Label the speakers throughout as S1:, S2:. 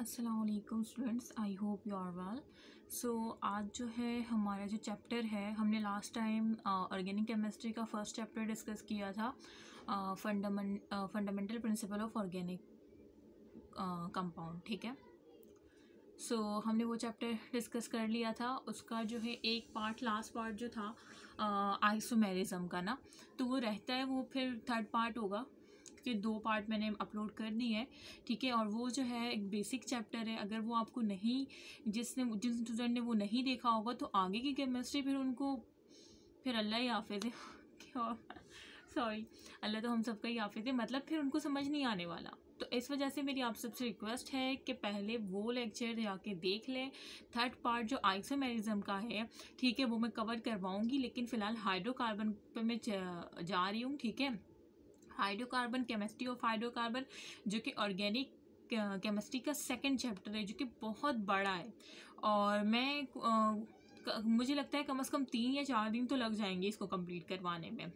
S1: Aslam students I hope you are well so आज जो है हमारा जो चैप्टर है हमने लास्ट टाइम ऑर्गेनिक केमिस्ट्री का फर्स्ट चैप्टर डिस्कस किया था fundamental fundamental principle of organic compound ठीक है सो so, हमने वो चैप्टर डिस्कस कर लिया था उसका जो है एक पार्ट लास्ट पार्ट जो था आइसोमेरिज्म का ना तो वो रहता है वो फिर थर्ड पार्ट होगा उसके दो पार्ट मैंने अपलोड कर दिए हैं ठीक है और वो जो है एक बेसिक चैप्टर है अगर वो आपको नहीं जिसने जिस स्टूडेंट ने वो नहीं देखा होगा तो आगे की केमिस्ट्री फिर उनको फिर अल्लाह ही हाफिज़ है सॉरी अल्लाह तो हम सबका ही हाफिज़ है मतलब फिर उनको समझ नहीं आने वाला तो इस वजह से मेरी आप सबसे रिक्वेस्ट है कि पहले वो लेक्चर जाके देख लें थर्ड पार्ट जो आइसोमेरिज्म का है ठीक है वो मैं कवर करवाऊँगी लेकिन फ़िलहाल हाइड्रोकार्बन पर मैं जा रही हूँ ठीक है हाइड्रोकार्बन केमिस्ट्री ऑफ हाइड्रोकार्बन जो कि ऑर्गेनिक केमिस्ट्री uh, का सेकंड चैप्टर है जो कि बहुत बड़ा है और मैं uh, मुझे लगता है कम से कम तीन या चार दिन तो लग जाएंगे इसको कंप्लीट करवाने में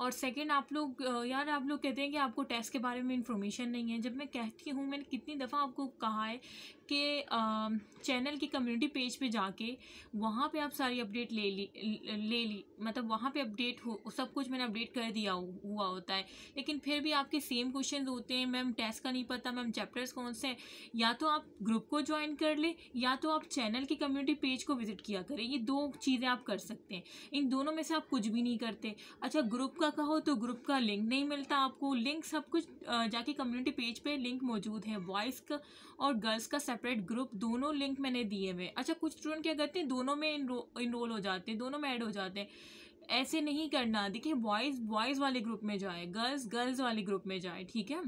S1: और सेकंड आप लोग uh, यार आप लोग कहते हैं कि आपको टेस्ट के बारे में इन्फॉर्मेशन नहीं है जब मैं कहती हूँ मैंने कितनी दफ़ा आपको कहा है के चैनल की कम्युनिटी पेज पे जाके वहाँ पे आप सारी अपडेट ले ली ले ली मतलब वहाँ पे अपडेट हो सब कुछ मैंने अपडेट कर दिया हुआ होता है लेकिन फिर भी आपके सेम क्वेश्चन होते हैं मैम टेस्ट का नहीं पता मैम चैप्टर्स कौन से हैं या तो आप ग्रुप को ज्वाइन कर ले या तो आप चैनल की कम्युनिटी पेज को विजिट किया करें ये दो चीज़ें आप कर सकते हैं इन दोनों में से आप कुछ भी नहीं करते अच्छा ग्रुप का कहो तो ग्रुप का लिंक नहीं मिलता आपको लिंक सब कुछ जाके कम्युनिटी पेज पर लिंक मौजूद है बॉयज़ का और गर्ल्स का सेपरेट ग्रुप दोनों लिंक मैंने दिए हुए अच्छा कुछ स्टूडेंट क्या करते हैं दोनों में इनरोल हो जाते हैं दोनों में ऐड हो जाते हैं ऐसे नहीं करना देखिए बॉयज़ बॉयज़ वाले ग्रुप में जाए गर्ल्स गर्ल्स वाले ग्रुप में जाए ठीक है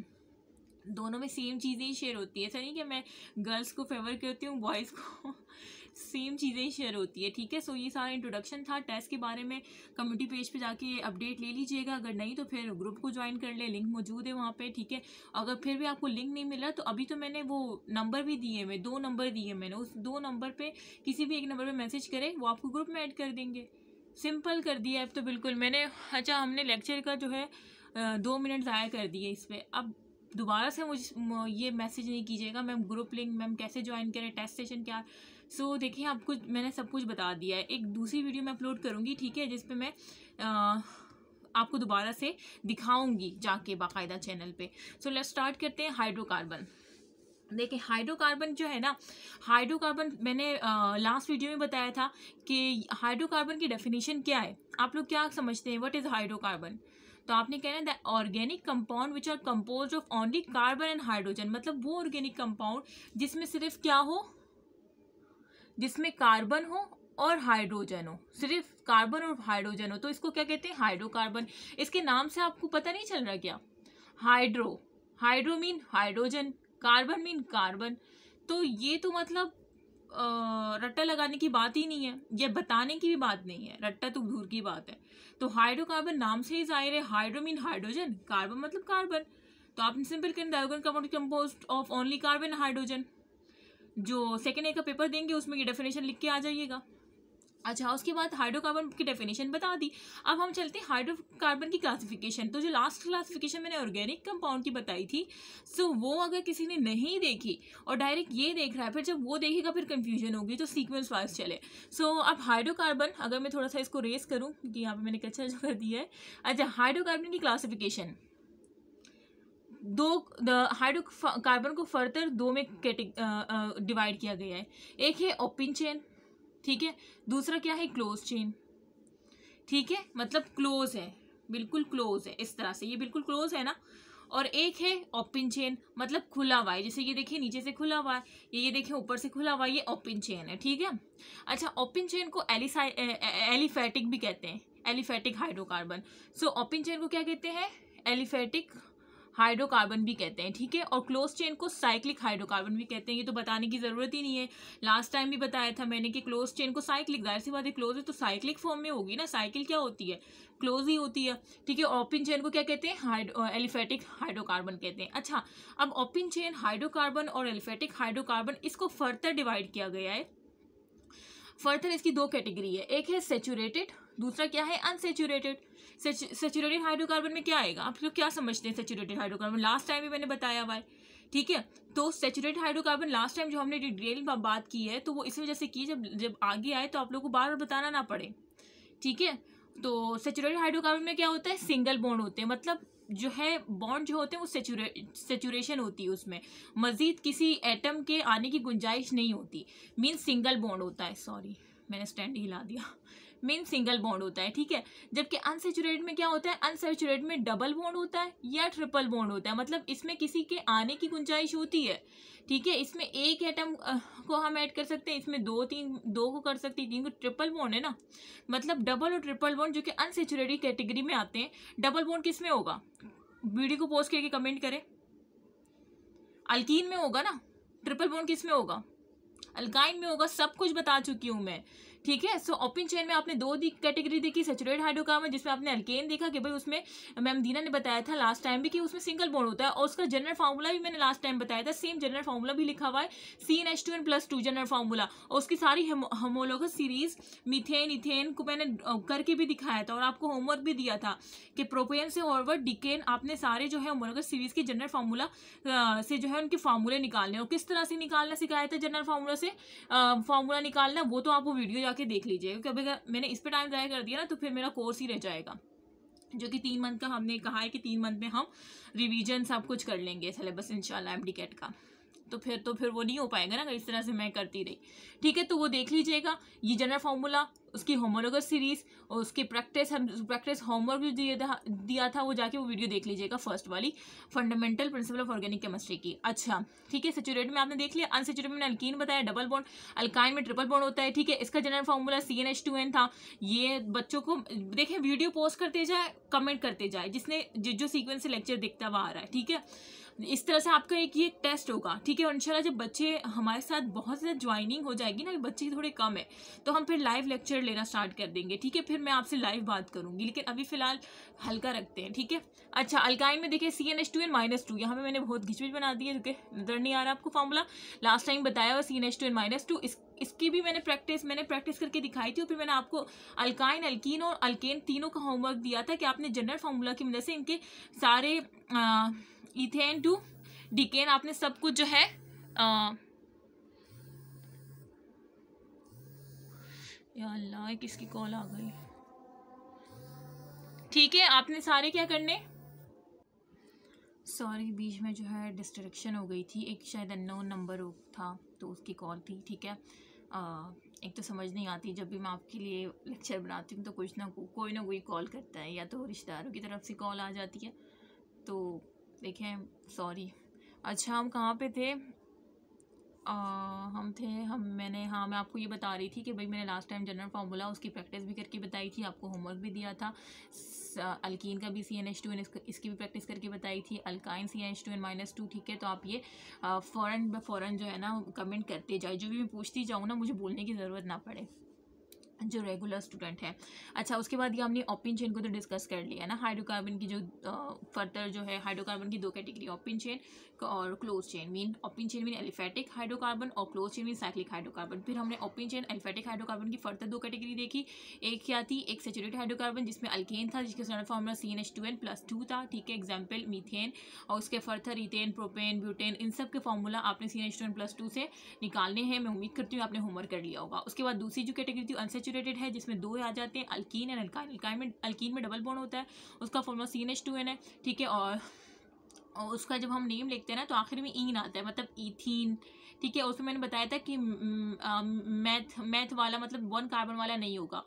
S1: दोनों में सेम चीज़ें ही शेयर होती है ऐसा नहीं कि मैं गर्ल्स को फेवर करती हूँ बॉयज़ को सेम चीज़ें शेयर होती है ठीक है सो ये सारा इंट्रोडक्शन था टेस्ट के बारे में कम्युनिटी पेज पे जाके अपडेट ले लीजिएगा अगर नहीं तो फिर ग्रुप को ज्वाइन कर ले लिंक मौजूद है वहाँ पे ठीक है अगर फिर भी आपको लिंक नहीं मिला तो अभी तो मैंने वो नंबर भी दिए हुए दो नंबर दिए मैंने उस दो नंबर पर किसी भी एक नंबर पर मैसेज करें वो आपको ग्रुप में ऐड कर देंगे सिंपल कर दिया अब तो बिल्कुल मैंने अच्छा हमने लेक्चर का जो है दो मिनट ज़ाया कर दिए इस पर अब दोबारा से मुझे ये मैसेज नहीं कीजिएगा मैम ग्रुप लिंक मैम कैसे ज्वाइन करें टेस्ट सेशन क्या सो so, देखिए आपको मैंने सब कुछ बता दिया है एक दूसरी वीडियो मैं अपलोड करूँगी ठीक है जिसपे मैं आ, आपको दोबारा से दिखाऊंगी जाके बाकायदा चैनल पे सो लेट्स स्टार्ट करते हैं हाइड्रोकार्बन देखिए हाइड्रोकार्बन जो है ना हाइड्रोकार्बन मैंने लास्ट वीडियो में बताया था कि हाइड्रोकार्बन की डेफिनेशन क्या है आप लोग क्या समझते हैं व्हाट इज़ हाइड्रोकार्बन तो आपने कहना है the organic compound which are compose of only carbon and hydrogen मतलब वो ऑर्गेनिक कंपाउंड जिसमें सिर्फ क्या हो जिसमें कार्बन हो और हाइड्रोजन हो सिर्फ कार्बन और हाइड्रोजन हो तो इसको क्या कहते हैं हाइड्रोकार्बन इसके नाम से आपको पता नहीं चल रहा क्या hydro hydro mean hydrogen carbon mean carbon तो ये तो मतलब रट्टा लगाने की बात ही नहीं है या बताने की भी बात नहीं है रट्टा तो दूर की बात है तो हाइड्रोकार्बन नाम से ही जाहिर है हाइड्रो मीन हाइड्रोजन कार्बन मतलब कार्बन तो आपने सिंपल कहें डायोगन compound of only carbon hydrogen जो सेकेंड ईयर का पेपर देंगे उसमें ये डेफिनेशन लिख के आ जाइएगा अच्छा उसके बाद हाइड्रोकार्बन की डेफिनेशन बता दी अब हम चलते हैं हाइड्रोकार्बन की क्लासिफिकेशन तो जो लास्ट क्लासिफिकेशन मैंने ऑर्गेनिक कंपाउंड की बताई थी सो तो वो अगर किसी ने नहीं देखी और डायरेक्ट ये देख रहा है फिर जब वो देखेगा फिर कंफ्यूजन होगी तो सीक्वेंस वाइज चले सो अब हाइड्रोकार्बन अगर मैं थोड़ा सा इसको रेस करूँ क्योंकि यहाँ पर मैंने कच्चा जो कर दिया है अच्छा हाइड्रोकार्बन की क्लासिफिकेशन दो हाइड्रो कार्बन को फर्दर दो में डिवाइड किया गया है एक है ओपन चेन ठीक है दूसरा क्या है क्लोज चेन ठीक है मतलब क्लोज है बिल्कुल क्लोज है इस तरह से ये बिल्कुल क्लोज है ना और एक है ओपन चेन मतलब खुला हुआ है जैसे ये देखिए नीचे से खुला हुआ है ये ये देखिए ऊपर से खुला हुआ है ये ओपन चेन है ठीक है अच्छा ओपन चेन को एलिसाइ एलिफेटिक भी कहते हैं aliphatic hydrocarbon so open chain को क्या कहते हैं एलिफेटिक हाइड्रोकार्बन भी कहते हैं ठीक है और क्लोज चेन को साइक्लिक हाइड्रोकार्बन भी कहते हैं ये तो बताने की ज़रूरत ही नहीं है लास्ट टाइम भी बताया था मैंने कि क्लोज चेन को साइक्लिक जाहिर सी बात है क्लोज है तो साइक्लिक फॉर्म में होगी ना साइकिल क्या होती है क्लोज ही होती है ठीक है ओपिन चेन को क्या कहते हैं हाइड्रो एलिफेटिक हाइड्रोकार्बन कहते हैं अच्छा अब ओपिन चेन हाइड्रोकार्बन और एलिफेटिक हाइड्रोकार्बन इसको फर्दर डिवाइड किया गया है फर्दर इसकी दो कैटेगरी है एक है सेचूरेटेड दूसरा क्या है अनसेचूरेटेड सेचुरेटेड हाइड्रोकार्बन में क्या आएगा आप लोग क्या समझते हैं सेचुरेटेड हाइड्रोकार्बन लास्ट टाइम भी मैंने बताया हुआ है ठीक है तो सेचुरेटेड हाइड्रोकार्बन लास्ट टाइम जो हमने डिटेल में बात की है तो वो इस वजह से की जब जब आगे आए तो आप लोग को बार बार बताना ना पड़े ठीक है तो सेचुरेटेड हाइड्रोकार्बन में क्या होता है सिंगल बॉन्ड होते हैं मतलब जो है बॉन्ड जो होते हैं वो सेचुरे सेचुरेशन होती है उसमें मज़ीद किसी एटम के आने की गुंजाइश नहीं होती मीन सिंगल बॉन्ड होता है सॉरी मैंने स्टैंड हिला दिया मेन सिंगल बॉन्ड होता है ठीक है जबकि अनसेचुरेट में क्या होता है अनसेचुरेट में डबल बॉन्ड होता है या ट्रिपल बॉन्ड होता है मतलब इसमें किसी के आने की गुंजाइश होती है ठीक है इसमें एक एटम को हम ऐड कर सकते हैं इसमें दो तीन दो को कर सकते हैं क्योंकि ट्रिपल बॉन्ड है ना मतलब डबल और ट्रिपल बॉन्ड जो कि अनसेचुरेटेड कैटेगरी में आते हैं डबल बॉन्ड किस में होगा वीडियो को पोस्ट करके कमेंट करें अल्किन में होगा ना ट्रिपल बॉन्ड किस में होगा अल्काइन में होगा सब कुछ बता चुकी हूँ मैं ठीक है सो ओपन चेन में आपने दो कैटेगरी देखी सेचुरेट हाइड्रोकार्बन जिसमें आपने अल्केन देखा कि भाई उसमें मैम दीना ने बताया था लास्ट टाइम भी कि उसमें सिंगल बोर्ड होता है और उसका जनरल फार्मूला भी मैंने लास्ट टाइम बताया था सेम जनरल फार्मूला भी लिखा हुआ है C N H two N plus two general formula और उसकी सारी हमोलोग सीरीज मिथेन इथेन को मैंने करके भी दिखाया था और आपको होमवर्क भी दिया था कि प्रोपेन से ऑरवर्ड डिकेन आपने सारे जो है होमोलोग सीरीज के जनरल फार्मूला से जो है उनके फार्मूले निकालने और किस तरह से निकालना सिखाया था जनरल फार्मूला से फार्मूला निकालना वो तो आपको वीडियो जाकर के देख लीजिए क्योंकि अगर मैंने इस पर टाइम ज़ाया कर दिया ना तो फिर मेरा कोर्स ही रह जाएगा जो कि तीन मंथ का हमने कहा है कि तीन मंथ में हम रिवीजन सब कुछ कर लेंगे सिलेबस इंशाल्लाह एमडीकेट का तो फिर तो फिर वो नहीं हो पाएगा ना अगर इस तरह से मैं करती रही ठीक है तो वो देख लीजिएगा ये जनरल फार्मूला उसकी होमोलोगस सीरीज और उसकी प्रैक्टिस हम प्रैक्टिस होमवर्क भी दिया था दिया था वो जाके वो वीडियो देख लीजिएगा फर्स्ट वाली fundamental principle of organic chemistry की अच्छा ठीक है सेचुरेट में आपने देख लिया अनसेचुरेट में अल्कीन बताया डबल बॉन्ड अल्काइन में ट्रिपल बॉन्ड होता है ठीक है इसका general formula C N H two N था ये बच्चों को देखें वीडियो पोस्ट करते जाए कमेंट करते जाए जिसने जो जो सीक्वेंस से लेक्चर दिखता हुआ आ रहा है ठीक है इस तरह से आपका एक ये टेस्ट होगा ठीक है और इंशाल्लाह जब बच्चे हमारे साथ बहुत ज़्यादा ज्वाइनिंग हो जाएगी ना बच्चे थोड़े कम है तो हम फिर लाइव लेक्चर लेना स्टार्ट कर देंगे ठीक है फिर मैं आपसे लाइव बात करूँगी लेकिन अभी फ़िलहाल हल्का रखते हैं ठीक है अच्छा अल्काइन में देखिए C N H two N minus two यहाँ पर मैंने बहुत घिचमिच बना दी है क्योंकि नजर नहीं आ रहा आपको फॉर्मूला लास्ट टाइम बताया हुआ C N H two N minus two इस इसकी भी मैंने प्रैक्टिस मैंने प्रैक्टिस करके दिखाई थी और फिर मैंने आपको अल्काइन अल्कीन और अल्केन तीनों का होमवर्क दिया था कि आपने जनरल फार्मूला की मदद से इनके सारे इथेन टू डिकेन आपने सब कुछ जो है अल्लाह किसकी कॉल आ गई ठीक है आपने सारे क्या करने सॉरी बीच में जो है डिस्ट्रक्शन हो गई थी एक शायद अननोन नंबर था तो उसकी कॉल थी ठीक है आ, एक तो समझ नहीं आती जब भी मैं आपके लिए लेक्चर बनाती हूँ तो कुछ ना कोई ना कोई कॉल करता है या तो रिश्तेदारों की तरफ से कॉल आ जाती है तो देखें सॉरी अच्छा हम कहाँ पे थे आ, हम थे हम मैंने हाँ मैं आपको ये बता रही थी कि भाई मैंने लास्ट टाइम जनरल फार्मूला उसकी प्रैक्टिस भी करके बताई थी आपको होमवर्क भी दिया था अल्कीन का भी C N H two N इसकी भी प्रैक्टिस करके बताई थी alkyne C N H two N minus two ठीक है तो आप ये फ़ौरन फ़ौरन जो है ना कमेंट करते जाए जो भी मैं पूछती जाऊँ ना मुझे बोलने की ज़रूरत ना पड़े जो रेगुलर स्टूडेंट है अच्छा उसके बाद ये हमने ओपिन चेन को तो डिस्कस कर लिया है ना हाइड्रोकार्बन की जो फर्दर जो है हाइड्रोकार्बन की दो कैटेगरी ओपिन चेन और close chain mean open chain mean aliphatic hydrocarbon और close chain mean cyclic hydrocarbon फिर हमने ओपिन चेन एलिफेटिक हाइड्रोकार्बन की फर्दर दो कैटेगरी देखी एक क्या थी एक सेचुरेट हाइड्रोकार्बन जिसमें अल्केन था जिसके standard formula C N H two N plus two था ठीक है एग्जाम्पल मीथेन और उसके फर्थर इथेन प्रोपेन ब्यूटेन इन सब के फॉर्मूला आपने C N H two N plus two से निकालने हैं मैं उम्मीद करती हूँ आपने होमवर्क कर लिया होगा उसके बाद दूसरी जो कैटेगरी थी अनसेचुरेट सेचूरेटेड है जिसमें दो आ जाते हैं अल्कीन एंड अल्काइन अल्काइन में अल्कीन में डबल बॉन्ड होता है उसका formula C N H two N है ठीक है और और उसका जब हम नेम लिखते हैं ना तो आखिर में इन आता है मतलब ईथीन ठीक है उसमें मैंने बताया था कि मैथ मैथ वाला मतलब वन कार्बन वाला नहीं होगा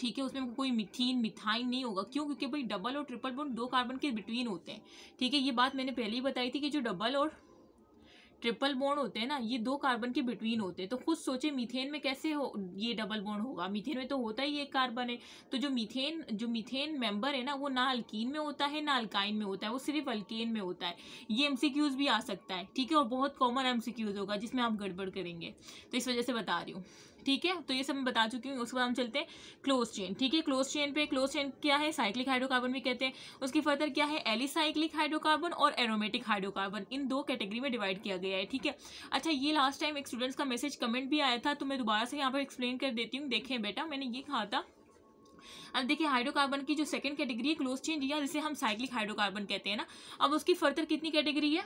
S1: ठीक है उसमें कोई मिथीन मिथाइन नहीं होगा क्यों क्योंकि भाई डबल और ट्रिपल बॉन्ड दो कार्बन के बिटवीन होते हैं ठीक है ये बात मैंने पहले ही बताई थी कि जो डबल और ट्रिपल बॉन्ड होते हैं ना ये दो कार्बन के बिटवीन होते हैं तो खुद सोचे मीथेन में कैसे हो ये डबल बॉन्ड होगा मीथेन में तो होता ही एक कार्बन है तो जो मीथेन जो मीथेन मेंबर है ना वो ना अल्कीन में होता है ना अल्काइन में होता है वो सिर्फ अल्केन में होता है ये एम भी आ सकता है ठीक है और बहुत कॉमन एम होगा जिसमें आप गड़बड़ करेंगे तो इस वजह से बता रही हूँ ठीक है तो ये सब मैं बता चुकी हूँ उसके बाद हम चलते हैं क्लोज चेन ठीक है क्लोज चेन पे क्लोज चेन क्या है साइक्लिक हाइड्रोकार्बन भी कहते हैं उसके फर्दर क्या है एलिसाइक्लिक हाइड्रोकार्बन और एरोमेटिक हाइड्रोकार्बन इन दो कैटेगरी में डिवाइड किया गया है ठीक है अच्छा ये लास्ट टाइम एक स्टूडेंट्स का मैसेज कमेंट भी आया था तो मैं दोबारा से यहाँ पर एक्सप्लेन कर देती हूँ देखें बेटा मैंने ये कहा था अब देखिए हाइड्रोकार्बन की जो सेकंड कैटेगरी है क्लोज चेन या जिसे हम साइक्लिक हाइड्रोकार्बन कहते हैं ना अब उसकी फर्दर कितनी कैटेगरी है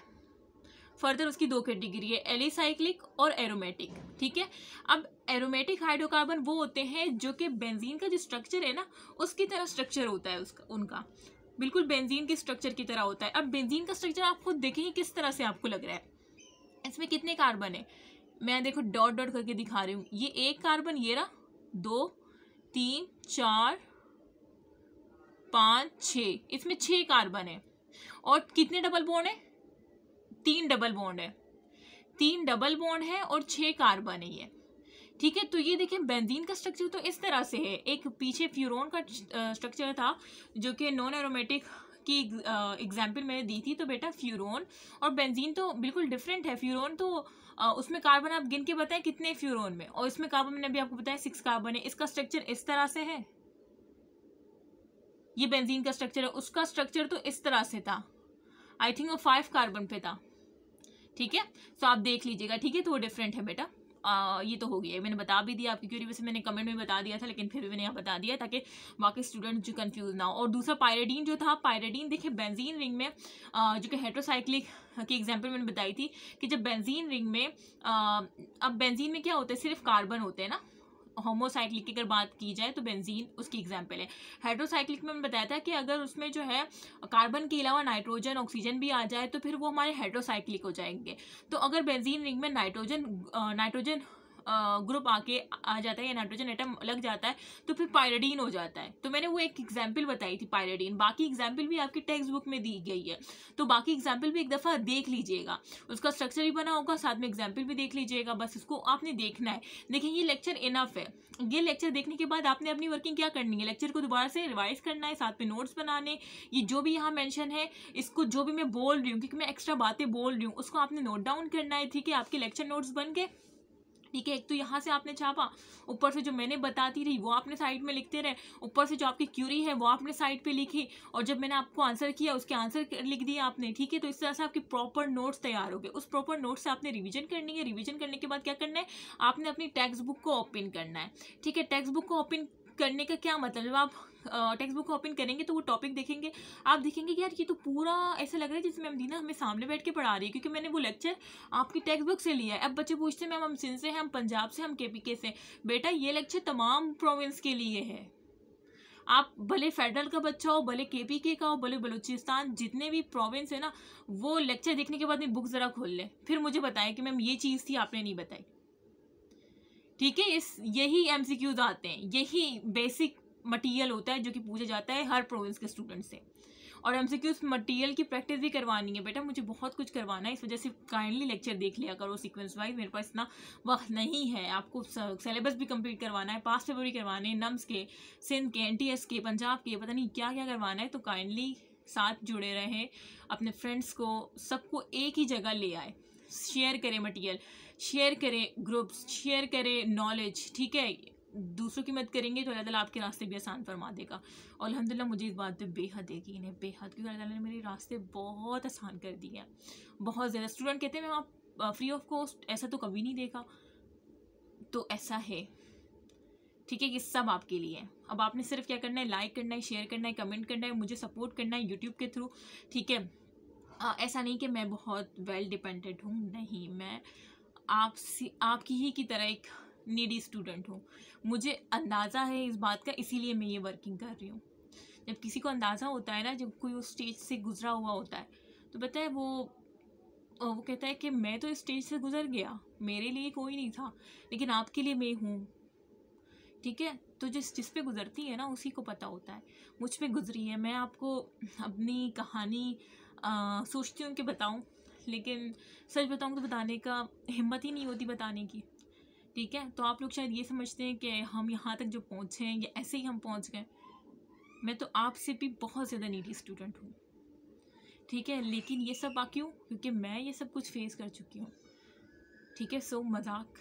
S1: फर्दर उसकी दो कैटेगरी है एलिसाइक्लिक और एरोमेटिक ठीक है अब एरोमेटिक हाइड्रोकार्बन वो होते हैं जो कि बेंजीन का जो स्ट्रक्चर है ना उसकी तरह स्ट्रक्चर होता है उसका उनका बिल्कुल बेंजीन के स्ट्रक्चर की तरह होता है अब बेंजीन का स्ट्रक्चर आप खुद देखेंगे किस तरह से आपको लग रहा है इसमें कितने कार्बन है मैं देखो डॉट डॉट करके दिखा रही हूँ ये एक कार्बन ये रहा दो तीन चार पाँच छः इसमें छः कार्बन है और कितने डबल बोन है तीन डबल बॉन्ड है तीन डबल बॉन्ड है और छः कार्बन है ये ठीक है तो ये देखिए बेंजीन का स्ट्रक्चर तो इस तरह से है एक पीछे फ्यूरोन का स्ट्रक्चर था जो कि नॉन एरोमेटिक की एग्जाम्पल मैंने दी थी तो बेटा फ्यूरोन और बेंजीन तो बिल्कुल डिफरेंट है फ्यूरोन तो उसमें कार्बन आप गिन के बताएं कितने फ्यूरोन में और इसमें कार्बन मैंने अभी आपको बताया सिक्स कार्बन है इसका स्ट्रक्चर इस तरह से है ये बेंजीन का स्ट्रक्चर है उसका स्ट्रक्चर तो इस तरह से था आई थिंक वो फाइव कार्बन पे था ठीक है सो आप देख लीजिएगा ठीक है तो वो डिफरेंट है बेटा आ, ये तो हो गया मैंने बता भी दिया आपकी क्योंकि वैसे मैंने कमेंट में बता दिया था लेकिन फिर भी मैंने यहाँ बता दिया ताकि बाकी स्टूडेंट जो कंफ्यूज ना हो और दूसरा पायरेडीन जो था पायरेडीन देखिए बेंजीन रिंग में आ, जो कि हेट्रोसाइक्लिक की एग्जाम्पल मैंने बताई थी कि जब बेंजीन रिंग में आ, अब बेंजीन में क्या होता है सिर्फ कार्बन होते हैं ना होमोसाइक्लिक की अगर बात की जाए तो बेंजीन उसकी एग्जाम्पल है हाइड्रोसाइक्लिक में मैंने बताया था कि अगर उसमें जो है कार्बन के अलावा नाइट्रोजन ऑक्सीजन भी आ जाए तो फिर वो हमारे हाइड्रोसाइक्लिक हो जाएंगे तो अगर बेंजीन रिंग में नाइट्रोजन नाइट्रोजन ग्रुप आके आ जाता है या नाइट्रोजन आइटम लग जाता है तो फिर पायरेडीन हो जाता है तो मैंने वो एक एग्जाम्पल बताई थी पायरेडीन बाकी एग्जाम्पल भी आपकी टेक्स्ट बुक में दी गई है तो बाकी एग्जाम्पल भी एक दफ़ा देख लीजिएगा उसका स्ट्रक्चर भी बना होगा साथ में एग्जाम्पल भी देख लीजिएगा बस इसको आपने देखना है देखिए ये लेक्चर इनफ है ये लेक्चर देखने के बाद आपने अपनी वर्किंग क्या करनी है लेक्चर को दोबारा से रिवाइज करना है साथ में नोट्स बनाने ये जो भी यहाँ मैंशन है इसको जो भी मैं बोल रही हूँ क्योंकि मैं एक्स्ट्रा बातें बोल रही हूँ उसको आपने नोट डाउन करना है ठीक है आपके लेक्चर नोट्स बन के ठीक है एक तो यहाँ से आपने छापा ऊपर से जो मैंने बताती रही वो आपने साइड में लिखते रहे ऊपर से जो आपकी क्यूरी है वो आपने साइड पे लिखी और जब मैंने आपको आंसर किया उसके आंसर लिख दिए आपने ठीक है तो इस तरह से आपके प्रॉपर नोट्स तैयार हो गए उस प्रॉपर नोट्स से आपने रिविजन करनी है रिविजन करने के बाद क्या करना है आपने अपनी टेक्स्ट बुक को ओपन करना है ठीक है टेक्स्ट बुक को ओपन करने का क्या मतलब आप टेक्स्ट बुक ओपन करेंगे तो वो टॉपिक देखेंगे आप देखेंगे कि यार ये तो पूरा ऐसा लग रहा है जैसे मैम दीना हमें सामने बैठ के पढ़ा रही है क्योंकि मैंने वो लेक्चर आपकी टेक्स्ट बुक से लिया है अब बच्चे पूछते हैं मैम हम सिंध से हैं हम पंजाब से हम के पी के से बेटा ये लेक्चर तमाम प्रोविंस के लिए है आप भले फेडरल का बच्चा हो भले के पी के का हो भले बलूचिस्तान जितने भी प्रोविंस है ना वो लेक्चर देखने के बाद में बुक ज़रा खोल लें फिर मुझे बताएं कि मैम ये चीज़ थी आपने नहीं बताई ठीक है इस यही एम आते हैं यही बेसिक मटेरियल होता है जो कि पूछा जाता है हर प्रोविंस के स्टूडेंट से और हमसे कि उस मटेरियल की प्रैक्टिस भी करवानी है बेटा मुझे बहुत कुछ करवाना है इस वजह से काइंडली लेक्चर देख लिया करो सीक्वेंस वाइज मेरे पास इतना वक्त नहीं है आपको सिलेबस भी कंप्लीट करवाना है पास पेपर भी करवाने हैं नम्स के सिंध के एन के पंजाब के पता नहीं क्या क्या करवाना है तो काइंडली साथ जुड़े रहें अपने फ्रेंड्स को सबको एक ही जगह ले आए शेयर करें मटीरियल शेयर करें ग्रुप्स शेयर करें नॉलेज ठीक है दूसरों की मदद करेंगे तो अल्लाह ताला आपके रास्ते भी आसान फरमा देगा और अलहमदिल्ला मुझे इस बात पे बेहद यकीन है बेहद क्योंकि अल्लाह ताला ने मेरे रास्ते बहुत आसान कर दिए हैं बहुत ज़्यादा स्टूडेंट कहते हैं मैम आप फ्री ऑफ कॉस्ट ऐसा तो कभी नहीं देखा तो ऐसा है ठीक है ये सब आपके लिए है अब आपने सिर्फ क्या करना है लाइक करना है शेयर करना है कमेंट करना है मुझे सपोर्ट करना है यूट्यूब के थ्रू ठीक है ऐसा नहीं कि मैं बहुत वेल डिपेंडेंट हूँ नहीं मैं आप आपकी ही की तरह एक नीडी स्टूडेंट हूँ मुझे अंदाज़ा है इस बात का इसीलिए मैं ये वर्किंग कर रही हूँ जब किसी को अंदाज़ा होता है ना जब कोई उस स्टेज से गुजरा हुआ होता है तो पता है वो वो कहता है कि मैं तो इस स्टेज से गुजर गया मेरे लिए कोई नहीं था लेकिन आपके लिए मैं हूँ ठीक है तो जिस जिस पे गुजरती है ना उसी को पता होता है मुझ पे गुजरी है मैं आपको अपनी कहानी सोचती हूँ कि बताऊँ लेकिन सच बताऊँ तो बताने का हिम्मत ही नहीं होती बताने की ठीक है तो आप लोग शायद ये समझते हैं कि हम यहाँ तक जो पहुँचे हैं या ऐसे ही हम पहुँच गए मैं तो आपसे भी बहुत ज़्यादा नीडी स्टूडेंट हूँ ठीक है लेकिन ये सब आ क्यों क्योंकि मैं ये सब कुछ फेस कर चुकी हूँ ठीक है सो मजाक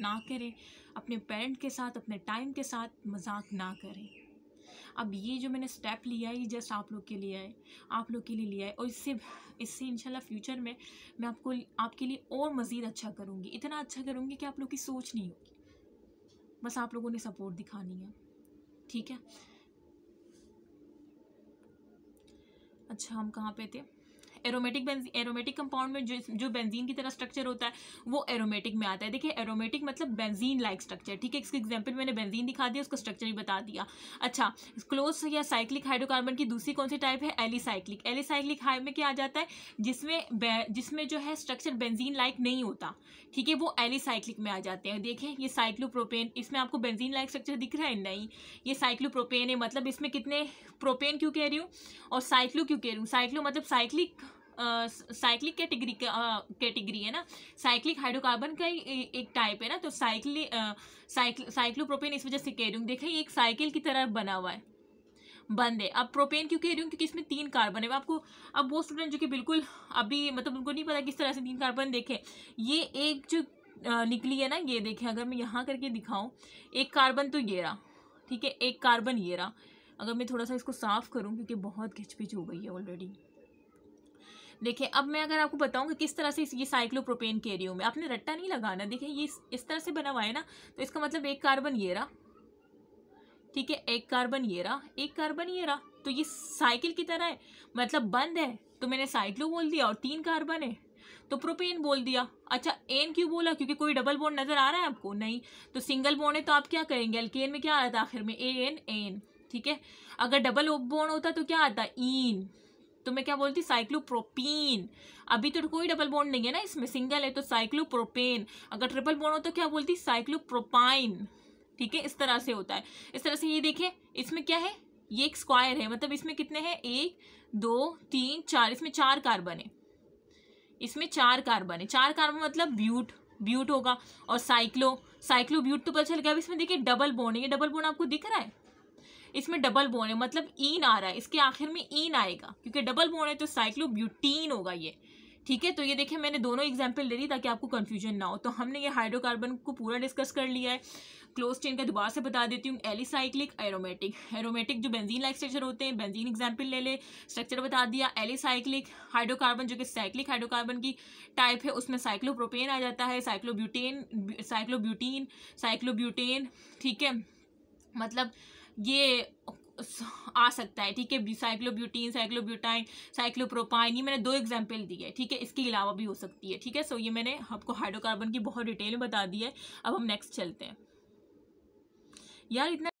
S1: ना करें अपने पेरेंट के साथ अपने टाइम के साथ मजाक ना करें अब ये जो मैंने स्टेप लिया है ये जस्ट आप लोग के लिए है आप लोग के लिए लिया है और इससे इससे इंशाल्लाह फ्यूचर में मैं आपको आपके लिए और मज़ीद अच्छा करूँगी इतना अच्छा करूँगी कि आप लोग की सोच नहीं होगी बस आप लोगों ने सपोर्ट दिखानी है ठीक है अच्छा हम कहाँ पे थे एरोमेटिक एरोमेटिक कंपाउंड में जो जो बेंजीन की तरह स्ट्रक्चर होता है वो एरोमेटिक में आता है देखिए एरोमेटिक मतलब बेंजीन लाइक स्ट्रक्चर ठीक है इसके एग्जाम्पल मैंने बेंजीन दिखा दिया उसका स्ट्रक्चर भी बता दिया अच्छा क्लोज या साइक्लिक हाइड्रोकार्बन की दूसरी कौन सी टाइप है एलिसाइक्लिक एलिसाइक्लिक हाई में क्या आ जाता है जिसमें जिसमें जो है स्ट्रक्चर बेंजीन लाइक नहीं होता ठीक है वो एलिसाइक्लिक में आ जाते हैं देखें ये साइक्लोप्रोपेन इसमें आपको बेंजीन लाइक स्ट्रक्चर दिख रहा है नहीं ये साइक्लोप्रोपेन है मतलब इसमें कितने प्रोपेन क्यों कह रही हूँ और साइक्लो क्यों कह रही हूँ साइक्लो मतलब साइक्लिक साइक्लिक कैटेगरी का कैटेगरी है ना साइक्लिक हाइड्रोकार्बन का ही एक टाइप है ना तो साइक्लिक साइक्लोप्रोपेन इस वजह से कह रही हूँ देखिए एक साइकिल की तरह बना हुआ है बंद है अब प्रोपेन क्यों कह रही हूँ क्योंकि इसमें तीन कार्बन है आपको अब वो स्टूडेंट जो कि बिल्कुल अभी मतलब उनको नहीं पता किस तरह से तीन कार्बन देखे ये एक जो निकली है ना ये देखें अगर मैं यहाँ करके दिखाऊँ एक कार्बन तो ये रहा ठीक है एक कार्बन ये रहा अगर मैं थोड़ा सा इसको साफ़ करूँ क्योंकि बहुत खिचपिच हो गई है ऑलरेडी देखिए अब मैं अगर आपको बताऊँगी किस तरह से ये साइक्लोप्रोपेन कह रही हूँ मैं आपने रट्टा नहीं लगाना देखिए ये इस तरह से बना हुआ है ना तो इसका मतलब एक कार्बन ये रहा ठीक है एक कार्बन ये रहा एक कार्बन ये रहा तो ये साइकिल की तरह है मतलब बंद है तो मैंने साइक्लो बोल दिया और तीन कार्बन है तो प्रोपेन बोल दिया अच्छा एन क्यों बोला क्योंकि कोई डबल बोन नजर आ रहा है आपको नहीं तो सिंगल बोन है तो आप क्या करेंगे एल्केन में क्या आ रहा था आखिर में ए एन एन ठीक है अगर डबल बोन होता तो क्या आता ईन e तो मैं क्या बोलती साइक्लोप्रोपीन अभी तो कोई डबल बोन नहीं है ना इसमें सिंगल है तो साइक्लोप्रोपेन अगर ट्रिपल बोन हो तो क्या बोलती साइक्लोप्रोपाइन ठीक है इस तरह से होता है इस तरह से ये देखें इसमें क्या है ये एक स्क्वायर है मतलब इसमें कितने हैं एक दो तीन चार इसमें चार कार्बन है इसमें चार कार्बन है चार कार्बन मतलब ब्यूट ब्यूट होगा और साइक्लो साइक्लो ब्यूट तो पता चल गया अब इसमें देखिए डबल बोन है ये डबल बोन आपको दिख रहा है इसमें डबल बोन है मतलब ईन आ रहा है इसके आखिर में ईन आएगा क्योंकि डबल बोन है तो साइक्लोब्यूटीन होगा ये ठीक है तो ये देखिए मैंने दोनों एग्जाम्पल ले ली ताकि आपको कन्फ्यूजन ना हो तो हमने ये हाइड्रोकार्बन को पूरा डिस्कस कर लिया है क्लोज चेन का दोबारा से बता देती हूँ एलिसाइक्लिक एरोमेटिक एरोमेटिक जो बेंजीन लाइक स्ट्रक्चर होते हैं बेंजीन एग्जाम्पल ले ले स्ट्रक्चर बता दिया एलिसाइक्लिक हाइड्रोकार्बन जो कि साइक्लिक हाइड्रोकार्बन की टाइप है उसमें साइक्लोप्रोपेन आ जाता है साइक्लोब्यूटेन साइक्लोब्यूटीन साइक्लोब्यूटेन ठीक है मतलब ये आ सकता है ठीक है साइक्लोब्यूटीन साइक्लोब्यूटाइन साइक्लोप्रोपाइन ये मैंने दो एग्जाम्पल दी है ठीक है इसके अलावा भी हो सकती है ठीक है सो ये मैंने आपको हाइड्रोकार्बन की बहुत डिटेल में बता दी है अब हम नेक्स्ट चलते हैं यार इतना